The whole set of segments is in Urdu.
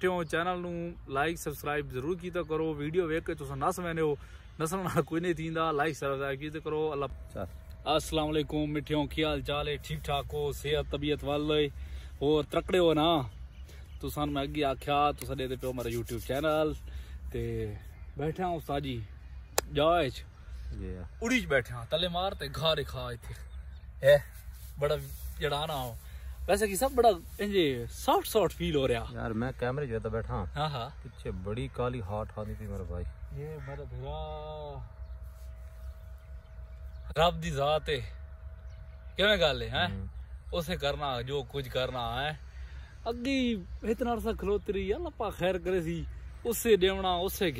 میٹے چینل نو لائک سبسکرائب ضرور کیڈیو دیکھ کے نس میں ہو نسل کوئی نہیں لائک سبسکرائب کی السلام علیکم مٹھے حال چال ہے ٹھیک ٹھاک ہو صحت طبیعت والے اور ترکڑے ہو نا تو سنگھی آخیا پی یو ٹیوب چینل بیٹھے ہوں جی جہاز تلے مار کھا رکھا بڑا جڑا نا ہاں۔ ویسے کہ سب بڑا انجے سافٹ سافٹ فیل ہو رہا یار میں کیمرے جو جو بیٹھا ہاں. ہاں, ہاں پیچھے بڑی کالی ہاٹ تھی میرے بھائی یہ میرا بھرا رب دی ذات ہے ہے ہے ہاں؟ ہیں اسے اسے اسے اسے کرنا کرنا کچھ اتنا عرصہ اللہ خیر کرے سی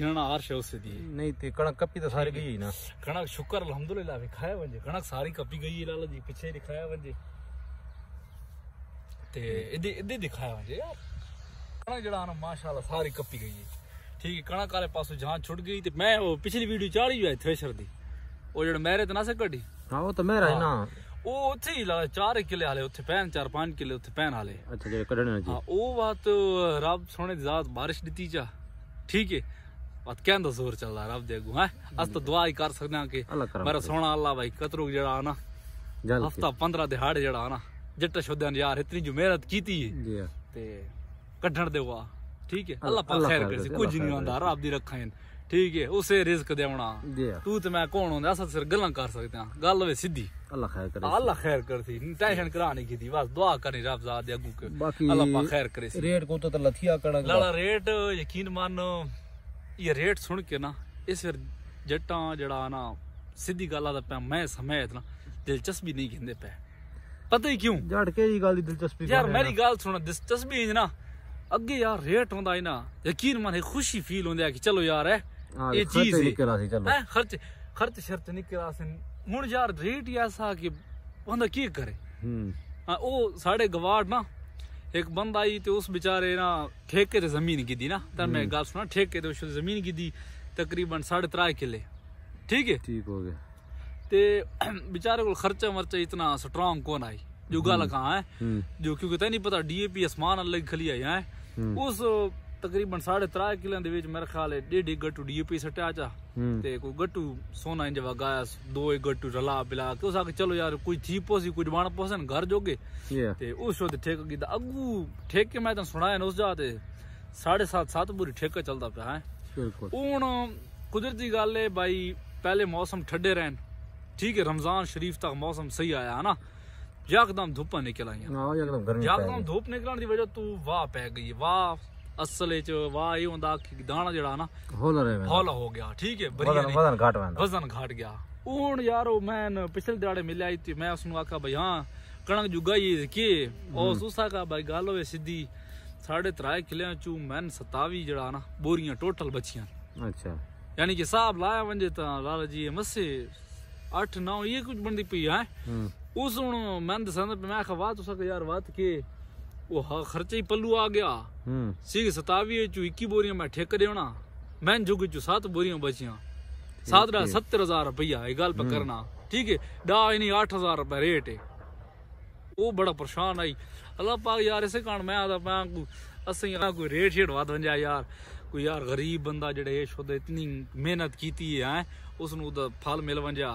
نہیں تے کڑک کپی ساری گئی نا کڑک شکر الحمدللہ کڑک ساری کپی گئی لالا جی دکھایا الحمداللہ دکھایا یار جڑا جڑا نا ساری کپی گئی گئی ٹھیک ہے جان چھٹ میں پچھلی ویڈیو چاڑی تھریشر دی وہ میرے نہ سے کڈی چار چار پہن آب سونے بارش دے بات کہ زور چل رہا رب دس تو دعا ہی کر سکا سونا بھائی کتروتا پندرہ دہرا जट शुद्धन ਯਾਰ ਇਤਨੀ जो मेहनत ਕੀਤੀ ਹੈ ਤੇ ਕੱਢਣ ਦੇ ਵਾ ਠੀਕ ਹੈ ਅੱਲਾ पाक ਖੈਰ ਕਰੇ ਕੁਝ ਨਹੀਂ ਹੁੰਦਾ ਰੱਬ ਦੀ ਰੱਖਾ है ਠੀਕ ਹੈ ਉਸੇ ਰਿਜ਼ਕ ਦੇਵਣਾ ਤੂੰ ਤੇ ਮੈਂ ਕੌਣ ਹੁੰਦਾ ਅਸਾਂ ਸਿਰ ਗੱਲਾਂ ਕਰ ਸਕਦੇ ਆ ਗੱਲ ਵੇ ਸਿੱਧੀ ਅੱਲਾ ਖੈਰ ਕਰੇ ਅੱਲਾ ਖੈਰ ਕਰਦੀ ਟੈਨਸ਼ਨ ਨਹੀਂ ਕੀਤੀ ਬਸ ਦੁਆ ਕਰੀ ਰੱਬ ਜ਼ਾਦ ਦੇ ਅੱਗੂ ਕੇ ਅੱਲਾ ਪਾਕ ਖੈਰ ਕਰੇ ਰੇਟ ਕੋ ਤਾਂ ਲਥੀਆ ਕਣਾ ਲਾਲਾ ਰੇਟ ਯਕੀਨ ਮੰਨ ਇਹ ਰੇਟ ਸੁਣ ਕੇ ਨਾ ਇਸ ਫਿਰ ਜੱਟਾਂ ਜਿਹੜਾ ਨਾ ਸਿੱਧੀ ਗੱਲਾਂ ਦਾ ਪੈ ਮੈਂ ਸਮੇਤ ਨਾ ਦਿਲਚਸਪੀ ਨਹੀਂ ਕਿੰਦੇ ਪੈ ਪਤਾ ਹੀ ਕਿਉਂ ਝੜ ਕੇ ਦੀ ਗੱਲ ਦੀ ਦਿਲਚਸਪੀ ਯਾਰ ਮੇਰੀ ਗੱਲ ਸੁਣ ਦਿਲਚਸਪੀ ਇੰਜ ਨਾ ਅੱਗੇ ਯਾਰ ਰੇਟ ਹੁੰਦਾ ਇਹ ਨਾ ਯਕੀਨ ਮਨ ਖੁਸ਼ੀ ਫੀਲ ਹੁੰਦੀ ਹੈ ਕਿ ਚਲੋ ਯਾਰ ਹੈ ਇਹ ਚੀਜ਼ ਹੈ ਨਿਕਲਾ ਸੀ ਚਲੋ ਹੈ ਖਰਚ ਖਰਚ ਸ਼ਰਤ ਨਿਕਲਾ ਸੀ ਹੁਣ ਯਾਰ ਰੇਟ ਹੀ ਐਸਾ ਕਿ ਬੰਦਾ ਕੀ ਕਰੇ ਹਾਂ ਉਹ ਸਾਡੇ ਗਵਾੜ ਨਾ ਇੱਕ ਬੰਦਾ ਆਈ ਤੇ ਉਸ ਵਿਚਾਰੇ ਨਾ ਠੇਕੇ ਤੇ ਜ਼ਮੀਨ ਕੀਤੀ ਨਾ ਤਾਂ ਮੈਂ ਗੱਲ ਸੁਣਾ ਠੇਕੇ ਤੇ ਉਸ ਜ਼ਮੀਨ ਕੀਤੀ ਤਕਰੀਬਨ 3.5 ਕਿਲੇ ਠੀਕ ਹੈ ਠੀਕ ਹੋ ਗਿਆ بےچارے کو خرچہ مرچا اتنا سٹرگ کون آئی جو گل کہاں ہے ساڑھے تروں گٹ ڈی پی سٹا چا گٹ سونا جب گایا دو ایک گٹو را پلاس آ چلو یار جیپو سی نا گھر جوگی اسد ٹھیک کیا اگو ٹھیک میں ساڈے سات سات پورا ٹھیک چلتا پا ہے ہوں قدرتی گل ہے بھائی پہلے موسم ٹڈے رہ ٹھیک ہے رمضان شریف تک موسم صحیح آیا نا نا یکدم ہاں، یکدم نکل آئی دھوپ وجہ تو واہ واہ واہ گئی اصل یہ دانا جڑا ہولا ہو گیا گیا ٹھیک ہے بری وزن گھٹ اون یارو میں پچھلے ملیا دیہی میں اس ہاں، کا بھائی گل ہو سیدھی ساڑھے ترائے قلعے ستاوی نا بوریاں ٹوٹل بچیاں اچھا یعنی کہ صاحب لایا ونجے تا لالا جی مسے یہ کچھ بندی پی ہے ہے اس میں میں میں میں بات کہ یار وہ پلو آ گیا بوریاں بوریاں ٹھیک ٹھیک بچیاں یعنی ریٹ ہے وہ بڑا پریشان آئی اللہ پاک یار اسے کان میں آدھا یہاں کوئی ریٹ شیٹ واد وجہ یار کوئی یار غریب بندہ جڑے اتنی محنت کیتی ہے اس کی فل ملوجا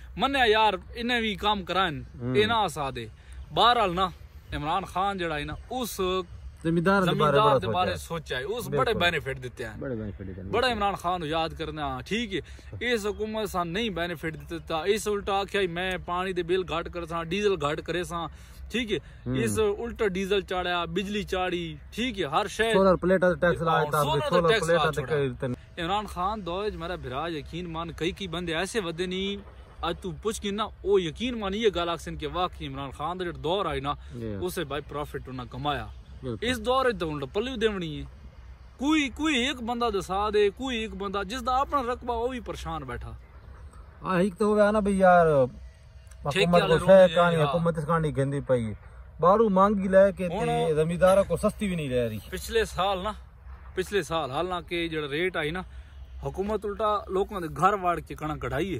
منیا یار انہیں بھی کام آسا دے دے نا نا عمران عمران خان خان جڑا اس اس اس اس بارے سوچا ہے ہے بڑے دیتے دیتے ہیں بڑا یاد کرنا ٹھیک حکومت نہیں تھا الٹا کراچیا میں پانی دے کرے ساں ساں ڈیزل ڈیزل ٹھیک ٹھیک ہے ہے اس الٹا چاڑیا بجلی چاڑی ہر سولر سولر ٹیکس تھا عمران خان میرا یقین مان کئی کی بندے ایسے ودے نہیں اج تو تو پوچھ کے نا نا نا او یقین گل کہ واقعی عمران خان دور دور آئی اس اس بھائی پروفٹ کمایا ہے ہے کوئی کوئی کوئی ایک ایک ایک بندہ بندہ دسا دے جس دا اپنا رقبہ بھی بھی پریشان بیٹھا ہاں یار حکومت جی حکومت کو کو کہانی کہانی پئی مانگی لے لے سستی نہیں رہی پچھلے سال نا پچھلے سال حالانکہ جڑا ریٹ آئی نا حکومت الٹا لوگوں کے گھر واڑ کڑھائی ہے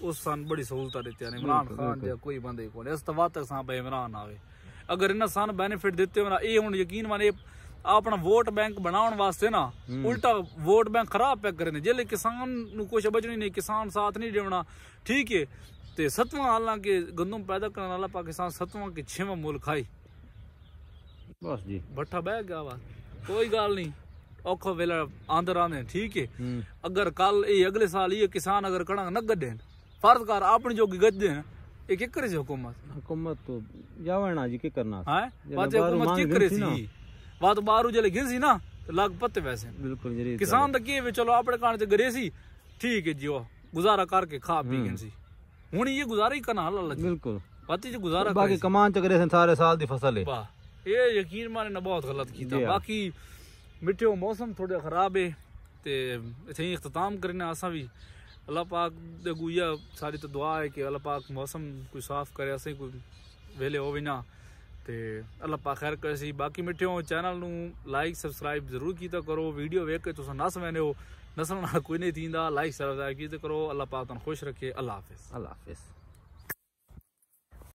اس سان بڑی سہولت ہیں جی، عمران عمران خان جا کوئی بندے کو اس تو سان سان آوے اگر بینیفٹ دیتے اے یقین مانے نا ووٹ ووٹ بینک بینک بناون واسطے الٹا خراب کرنے جلے کسان کسان نو کوشش بچنی نہیں نہیں ساتھ دیونا ٹھیک ہے تے گندم پیدا کرنے پاکستان کر چیو ملک آئی بس جی بٹھا بہ گیا کوئی گل نہیں اوکھو ویلا اگر اگلے سال یہ کسان اگر کڑا نہ فرض کر کر اپنی جو کی کی کی کرے کرے حکومت حکومت حکومت تو جی جی کرنا ہے ہے ہے بات بات سی سی سی سی بارو جلے گن نا لگ پتے ویسے بالکل بالکل کسان تے تے چلو اپنے کان گرے ٹھیک گزارا گزارا گزارا کے کھا پی ہن یہ یہ ہی باقی کمان سن سارے سال دی فصل یقین مانے نہ بہت غلط کیتا باقی مٹھو موسم تھوڑے خراب ہے تے ایتھے اختتام کرنا بھی ਅੱਲਾ ਪਾਕ ਦੇ ਗੁਇਆ ਸਾਡੀ ਤਾਂ ਦੁਆ ਹੈ ਕਿ ਅੱਲਾ ਪਾਕ ਮੌਸਮ ਕੋਈ ਸਾਫ਼ ਕਰੇ ਅਸੀਂ ਕੋਈ ਵੇਲੇ ਹੋ ਵੀ ਨਾ ਤੇ ਅੱਲਾ ਪਾਕ ਖੈਰ ਕਰੇ ਸੀ ਬਾਕੀ ਮਿੱਠਿਓ ਚੈਨਲ ਨੂੰ ਲਾਈਕ ਸਬਸਕ੍ਰਾਈਬ ਜ਼ਰੂਰ ਕੀਤਾ ਕਰੋ ਵੀਡੀਓ ਵੇਖ ਕੇ ਤੁਸੀਂ ਨਸ ਮੈਨੇ ਹੋ ਨਸਣ ਨਾਲ ਕੋਈ ਨਹੀਂ ਦੀਂਦਾ ਲਾਈਕ ਸਬਸਕ੍ਰਾਈਬ ਕੀਤਾ ਕਰੋ ਅੱਲਾ ਪਾਕ ਤੁਹਾਨੂੰ ਖੁਸ਼ ਰੱਖੇ ਅੱਲਾ ਹਾਫਿਜ਼ ਅੱਲਾ ਹਾਫਿਜ਼